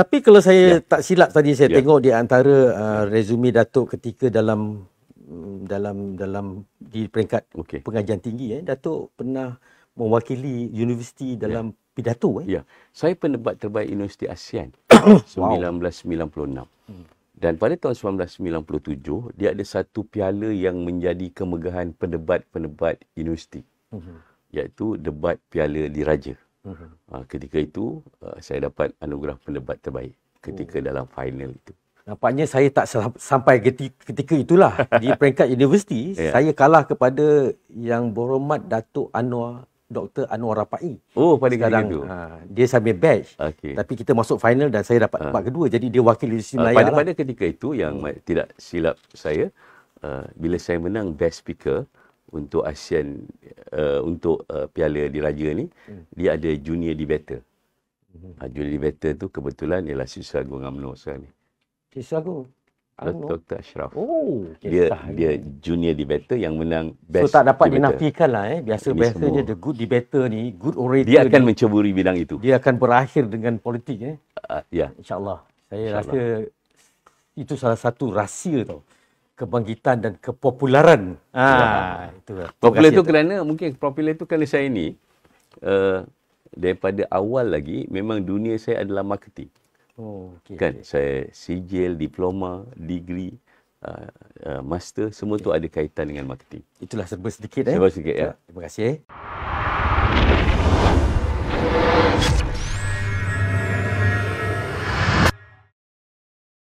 Tapi kalau saya yeah. tak silap tadi saya yeah. tengok di antara uh, resume Datuk ketika dalam mm, dalam dalam di peringkat okay. pengajian tinggi eh Datuk pernah mewakili universiti ya. dalam yeah. pidato eh. Ya. Yeah. Saya pendebat terbaik universiti ASEAN 1996. Wow. Hmm. Dan pada tahun 1997 dia ada satu piala yang menjadi kemegahan pendebat-pendebat universiti. mm Iaitu debat piala diraja. Uh-huh. ketika itu ah, saya dapat anugerah pendebat terbaik ketika oh. dalam final itu. Nampaknya saya tak sampai ketika itulah di peringkat universiti yeah. saya kalah kepada yang berhormat Datuk Anwar Dr Anwar Rapai. Oh pada ketika itu. Uh, dia sampai badge. Okay. Tapi kita masuk final dan saya dapat ah. tempat uh. kedua jadi dia wakil universiti uh, Melayu. Pada lah. pada ketika itu yang hmm. tidak silap saya uh, bila saya menang best speaker untuk ASEAN uh, untuk uh, piala diraja ni hmm. dia ada junior debater. Hmm. Ha, junior debater tu kebetulan ialah siswa Agung Amno sekarang ni. Siswa Agung Dr. Ashraf. Oh, dia kisah. dia junior debater yang menang best. So tak dapat dinafikan lah eh. Biasa biasanya the good debater ni, good orator dia akan ni, menceburi bidang itu. Dia akan berakhir dengan politik eh. Uh, ya. Yeah. Insya-Allah. Saya Insya rasa itu salah satu rahsia tau kebangkitan dan kepopularan. Ha, ya. itu Popular tu kerana mungkin popular itu kerana saya ini uh, eh, daripada awal lagi memang dunia saya adalah marketing. Oh, okay. Kan okay. saya sijil, diploma, degree, uh, uh, master semua okay. tu ada kaitan dengan marketing. Itulah serba sedikit eh. Serba sedikit ya. Terima kasih. Eh.